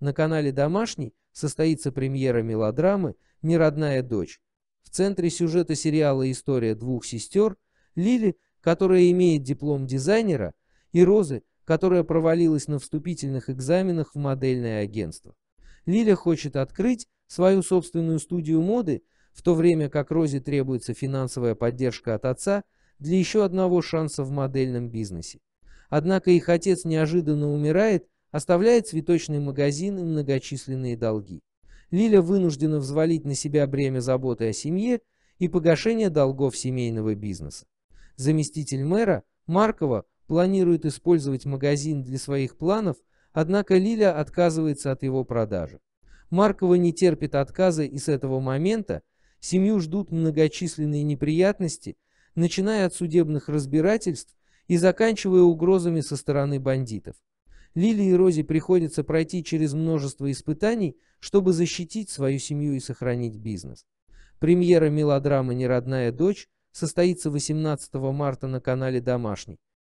На канале «Домашний» состоится премьера мелодрамы «Неродная дочь». В центре сюжета сериала «История двух сестер» Лили, которая имеет диплом дизайнера, и Розы, которая провалилась на вступительных экзаменах в модельное агентство. Лиля хочет открыть свою собственную студию моды, в то время как Розе требуется финансовая поддержка от отца для еще одного шанса в модельном бизнесе. Однако их отец неожиданно умирает, оставляет цветочный магазин и многочисленные долги. Лиля вынуждена взвалить на себя бремя заботы о семье и погашение долгов семейного бизнеса. Заместитель мэра Маркова планирует использовать магазин для своих планов, однако Лиля отказывается от его продажи. Маркова не терпит отказа и с этого момента семью ждут многочисленные неприятности, начиная от судебных разбирательств и заканчивая угрозами со стороны бандитов. Лили и Розе приходится пройти через множество испытаний, чтобы защитить свою семью и сохранить бизнес. Премьера мелодрамы «Неродная дочь» состоится 18 марта на канале «Домашний».